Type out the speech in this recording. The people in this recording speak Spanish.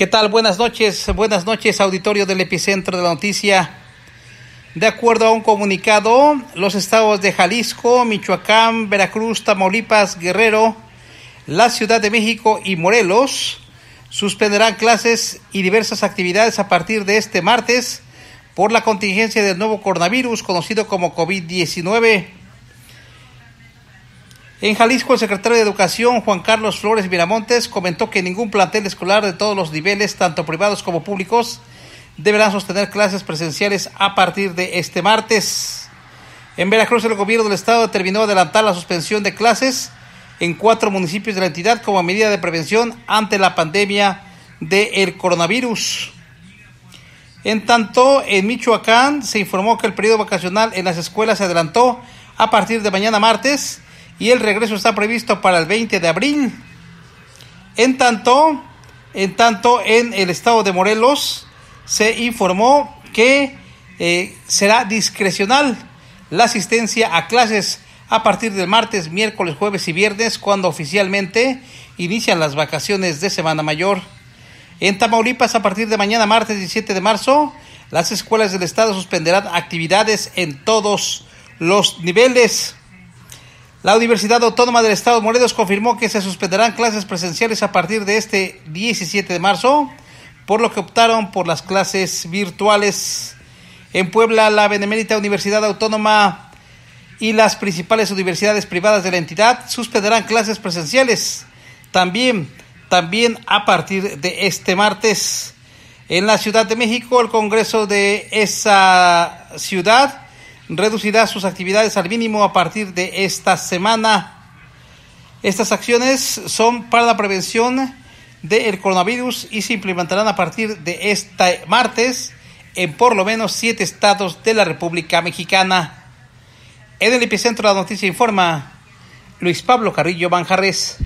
¿Qué tal? Buenas noches, buenas noches, auditorio del epicentro de la noticia. De acuerdo a un comunicado, los estados de Jalisco, Michoacán, Veracruz, Tamaulipas, Guerrero, la Ciudad de México y Morelos suspenderán clases y diversas actividades a partir de este martes por la contingencia del nuevo coronavirus conocido como COVID-19. En Jalisco, el secretario de Educación, Juan Carlos Flores Miramontes, comentó que ningún plantel escolar de todos los niveles, tanto privados como públicos, deberán sostener clases presenciales a partir de este martes. En Veracruz, el gobierno del estado determinó adelantar la suspensión de clases en cuatro municipios de la entidad como medida de prevención ante la pandemia del el coronavirus. En tanto, en Michoacán se informó que el periodo vacacional en las escuelas se adelantó a partir de mañana martes y el regreso está previsto para el 20 de abril. En tanto, en tanto en el estado de Morelos se informó que eh, será discrecional la asistencia a clases a partir del martes, miércoles, jueves y viernes, cuando oficialmente inician las vacaciones de Semana Mayor. En Tamaulipas, a partir de mañana, martes 17 de marzo, las escuelas del Estado suspenderán actividades en todos los niveles. La Universidad Autónoma del Estado de Morelos confirmó que se suspenderán clases presenciales a partir de este 17 de marzo, por lo que optaron por las clases virtuales. En Puebla, la Benemérita Universidad Autónoma y las principales universidades privadas de la entidad suspenderán clases presenciales también, también a partir de este martes. En la Ciudad de México, el Congreso de esa ciudad reducirá sus actividades al mínimo a partir de esta semana. Estas acciones son para la prevención del coronavirus y se implementarán a partir de este martes en por lo menos siete estados de la República Mexicana. En el epicentro de la noticia informa Luis Pablo Carrillo Banjarres.